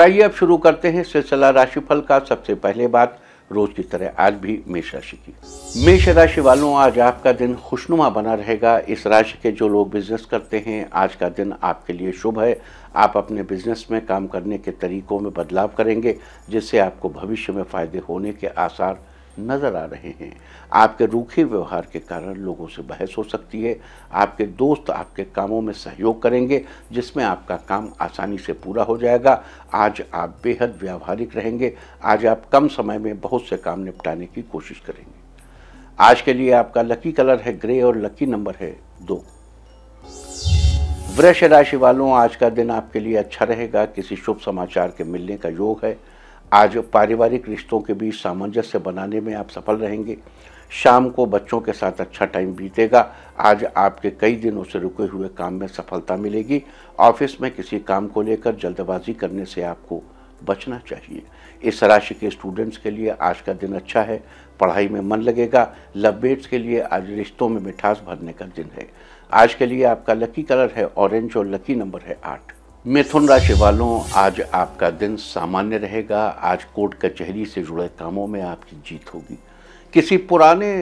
आइए अब शुरू करते हैं सिलसिला राशिफल का सबसे पहले बात रोज की तरह आज भी मेष राशि की मेष राशि वालों आज आपका दिन खुशनुमा बना रहेगा इस राशि के जो लोग बिजनेस करते हैं आज का दिन आपके लिए शुभ है आप अपने बिजनेस में काम करने के तरीकों में बदलाव करेंगे जिससे आपको भविष्य में फायदे होने के आसार नज़र आ रहे हैं आपके रूखे व्यवहार के कारण लोगों से बहस हो सकती है आपके दोस्त आपके कामों में सहयोग करेंगे जिसमें आपका काम आसानी से पूरा हो जाएगा आज आप बेहद व्यावहारिक रहेंगे आज आप कम समय में बहुत से काम निपटाने की कोशिश करेंगे आज के लिए आपका लकी कलर है ग्रे और लकी नंबर है दो वृक्ष राशि वालों आज का दिन आपके लिए अच्छा रहेगा किसी शुभ समाचार के मिलने का योग है आज पारिवारिक रिश्तों के बीच सामंजस्य बनाने में आप सफल रहेंगे शाम को बच्चों के साथ अच्छा टाइम बीतेगा आज आपके कई दिनों से रुके हुए काम में सफलता मिलेगी ऑफिस में किसी काम को लेकर जल्दबाजी करने से आपको बचना चाहिए इस राशि के स्टूडेंट्स के लिए आज का दिन अच्छा है पढ़ाई में मन लगेगा लव बेट्स के लिए आज रिश्तों में मिठास भरने का दिन है आज के लिए आपका लकी कलर है ऑरेंज और लकी नंबर है आठ मिथुन राशि वालों आज आपका दिन सामान्य रहेगा आज कोर्ट कचहरी से जुड़े कामों में आपकी जीत होगी किसी पुराने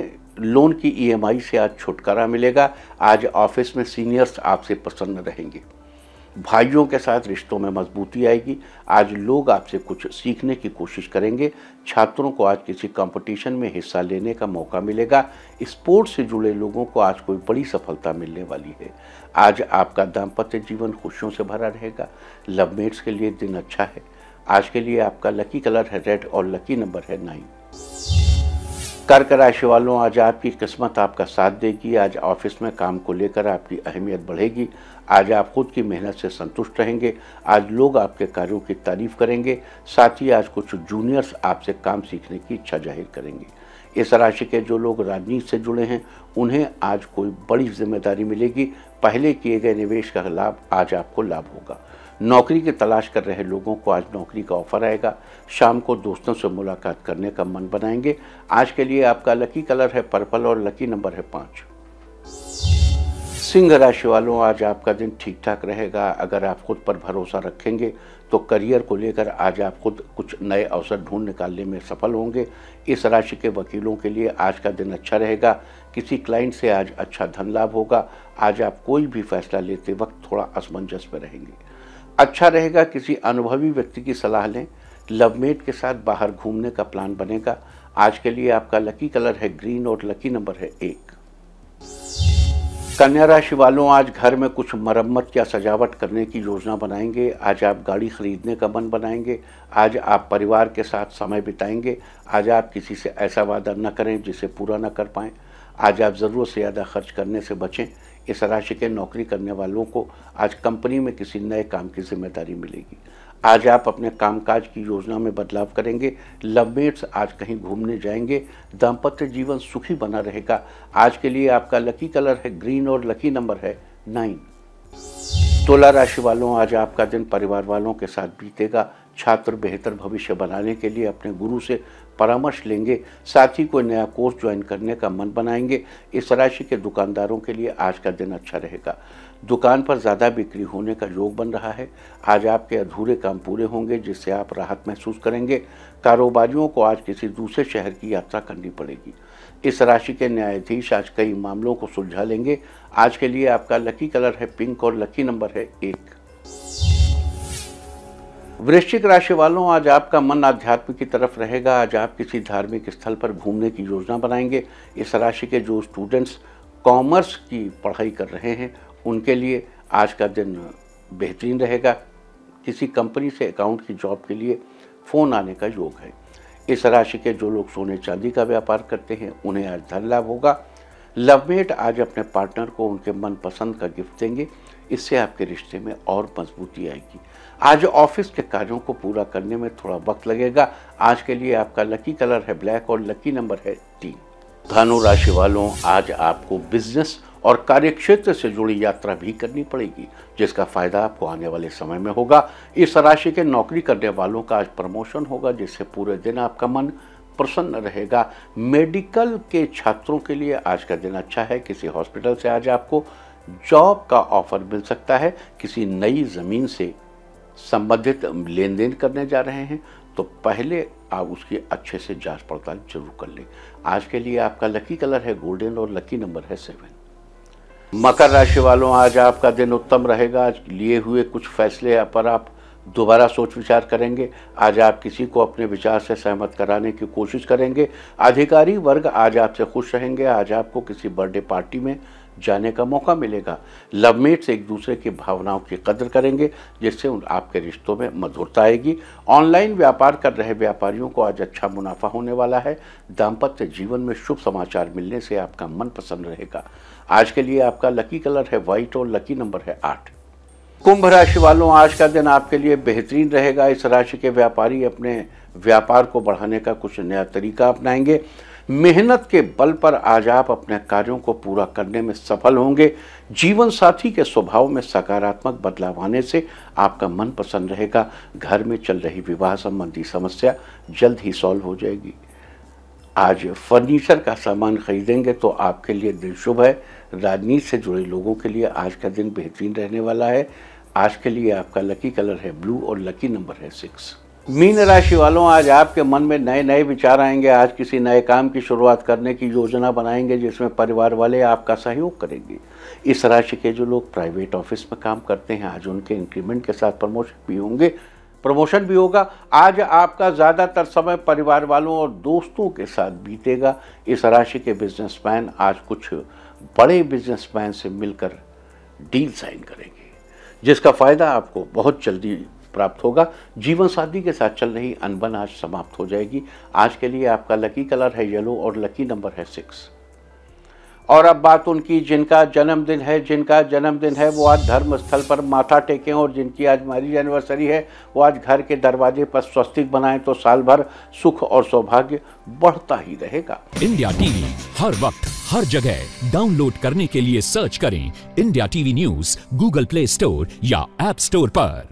लोन की ईएमआई e से आज छुटकारा मिलेगा आज ऑफिस में सीनियर्स आपसे प्रसन्न रहेंगे भाइयों के साथ रिश्तों में मजबूती आएगी आज लोग आपसे कुछ सीखने की कोशिश करेंगे छात्रों को आज किसी कंपटीशन में हिस्सा लेने का मौका मिलेगा स्पोर्ट्स से जुड़े लोगों को आज कोई बड़ी सफलता मिलने वाली है आज आपका दाम्पत्य जीवन खुशियों से भरा रहेगा लवमेट्स के लिए दिन अच्छा है आज के लिए आपका लकी कलर है रेड और लकी नंबर है नाइन कर्क राशि वालों आज आपकी किस्मत आपका साथ देगी आज ऑफिस में काम को लेकर आपकी अहमियत बढ़ेगी आज आप खुद की मेहनत से संतुष्ट रहेंगे आज लोग आपके कार्यों की तारीफ करेंगे साथ ही आज कुछ जूनियर्स आपसे काम सीखने की इच्छा जाहिर करेंगे इस राशि के जो लोग राजनीति से जुड़े हैं उन्हें आज कोई बड़ी जिम्मेदारी मिलेगी पहले किए गए निवेश का लाभ आज आपको लाभ होगा नौकरी की तलाश कर रहे लोगों को आज नौकरी का ऑफर आएगा शाम को दोस्तों से मुलाकात करने का मन बनाएंगे आज के लिए आपका लकी कलर है पर्पल और लकी नंबर है पाँच सिंह राशि वालों आज आपका दिन ठीक ठाक रहेगा अगर आप खुद पर भरोसा रखेंगे तो करियर को लेकर आज आप खुद कुछ नए अवसर ढूंढ निकालने में सफल होंगे इस राशि के वकीलों के लिए आज का दिन अच्छा रहेगा किसी क्लाइंट से आज अच्छा धन लाभ होगा आज आप कोई भी फैसला लेते वक्त थोड़ा असमंजस में रहेंगे अच्छा रहेगा किसी अनुभवी व्यक्ति की सलाह लें लवमेट के साथ बाहर घूमने का प्लान बनेगा आज के लिए आपका लकी कलर है ग्रीन और लकी नंबर है एक कन्या राशि वालों आज घर में कुछ मरम्मत या सजावट करने की योजना बनाएंगे आज आप गाड़ी खरीदने का मन बनाएंगे आज आप परिवार के साथ समय बिताएंगे आज आप किसी से ऐसा वादा न करें जिसे पूरा न कर पाएं आज आप ज़रूरत से ज़्यादा खर्च करने से बचें इस राशि के नौकरी करने वालों को आज कंपनी में किसी नए काम की जिम्मेदारी मिलेगी आज आप अपने कामकाज की योजना में बदलाव करेंगे लवमेट्स आज कहीं घूमने जाएंगे दाम्पत्य जीवन सुखी बना रहेगा आज के लिए आपका लकी कलर है ग्रीन और लकी नंबर है नाइन तुला राशि वालों आज आपका दिन परिवार वालों के साथ बीतेगा छात्र बेहतर भविष्य बनाने के लिए अपने गुरु से परामर्श लेंगे साथ ही कोई नया कोर्स ज्वाइन करने का मन बनाएंगे इस राशि के दुकानदारों के लिए आज का दिन अच्छा रहेगा दुकान पर ज़्यादा बिक्री होने का योग बन रहा है आज आपके अधूरे काम पूरे होंगे जिससे आप राहत महसूस करेंगे कारोबारियों को आज किसी दूसरे शहर की यात्रा करनी पड़ेगी इस राशि के न्यायाधीश आज कई मामलों को सुलझा लेंगे आज के लिए आपका लकी कलर है पिंक और लकी नंबर है एक वृश्चिक राशि वालों आज आपका मन आध्यात्म की तरफ रहेगा आज आप किसी धार्मिक स्थल पर घूमने की योजना बनाएंगे इस राशि के जो स्टूडेंट्स कॉमर्स की पढ़ाई कर रहे हैं उनके लिए आज का दिन बेहतरीन रहेगा किसी कंपनी से अकाउंट की जॉब के लिए फ़ोन आने का योग है इस राशि के जो लोग सोने चांदी का व्यापार करते हैं उन्हें आज धन लाभ होगा लवमेट आज अपने पार्टनर को उनके मनपसंद का गिफ्ट देंगे इससे आपके रिश्ते में और मजबूती आएगी आज ऑफिस के कार्यों को पूरा करने में थोड़ा वक्त लगेगा आज के लिए आपका लकी कलर है ब्लैक और लकी नंबर है तीन धनु राशि वालों आज आपको बिजनेस और कार्यक्षेत्र से जुड़ी यात्रा भी करनी पड़ेगी जिसका फायदा आपको आने वाले समय में होगा इस राशि के नौकरी करने वालों का आज प्रमोशन होगा जिससे पूरे दिन आपका मन प्रसन्न रहेगा मेडिकल के छात्रों के लिए आज का दिन अच्छा है किसी हॉस्पिटल से आज आपको जॉब का ऑफर मिल सकता है किसी नई ज़मीन से संबंधित लेन देन करने जा रहे हैं तो पहले आप उसकी अच्छे से जांच पड़ताल जरूर कर लें आज के लिए आपका लकी कलर है गोल्डन और लकी नंबर है सेवन मकर राशि वालों आज आपका दिन उत्तम रहेगा आज लिए हुए कुछ फैसले पर आप दोबारा सोच विचार करेंगे आज आप किसी को अपने विचार से सहमत कराने की कोशिश करेंगे अधिकारी वर्ग आज आपसे खुश रहेंगे आज आपको किसी बर्थडे पार्टी में जाने का मौका मिलेगा मेट्स एक दूसरे की भावनाओं की कदर करेंगे जिससे उन आपके रिश्तों में मधुरता आएगी ऑनलाइन व्यापार कर रहे व्यापारियों को आज अच्छा मुनाफा होने वाला है दाम्पत्य जीवन में शुभ समाचार मिलने से आपका मन पसंद रहेगा आज के लिए आपका लकी कलर है व्हाइट और लकी नंबर है आठ कुंभ राशि वालों आज का दिन आपके लिए बेहतरीन रहेगा इस राशि के व्यापारी अपने व्यापार को बढ़ाने का कुछ नया तरीका अपनाएंगे मेहनत के बल पर आज आप अपने कार्यों को पूरा करने में सफल होंगे जीवन साथी के स्वभाव में सकारात्मक बदलाव आने से आपका मन पसंद रहेगा घर में चल रही विवाह संबंधी समस्या जल्द ही सॉल्व हो जाएगी आज फर्नीचर का सामान खरीदेंगे तो आपके लिए दिन शुभ है राजनीति से जुड़े लोगों के लिए आज का दिन बेहतरीन रहने वाला है आज के लिए आपका लकी कलर है ब्लू और लकी नंबर है सिक्स मीन राशि वालों आज आपके मन में नए नए विचार आएंगे आज किसी नए काम की शुरुआत करने की योजना बनाएंगे जिसमें परिवार वाले आपका सहयोग करेंगे इस राशि के जो लोग प्राइवेट ऑफिस में काम करते हैं आज उनके इंक्रीमेंट के साथ प्रमोशन भी होंगे प्रमोशन भी होगा आज आपका ज़्यादातर समय परिवार वालों और दोस्तों के साथ बीतेगा इस राशि के बिजनेसमैन आज कुछ बड़े बिजनेसमैन से मिलकर डील साइन करेंगे जिसका फ़ायदा आपको बहुत जल्दी प्राप्त होगा जीवन साथी के साथ चल रही अनबन आज समाप्त हो जाएगी आज के लिए आपका लकी कलर है येलो और लकी नंबर है सिक्स और अब बात उनकी जिनका जन्मदिन है जिनका जन्मदिन है वो आज धर्म स्थल पर माथा टेकें और जिनकी आज मैरिज एनिवर्सरी है वो आज घर के दरवाजे पर स्वस्तिक बनाएं तो साल भर सुख और सौभाग्य बढ़ता ही रहेगा इंडिया टीवी हर वक्त हर जगह डाउनलोड करने के लिए सर्च करें India TV news Google Play Store या एप स्टोर पर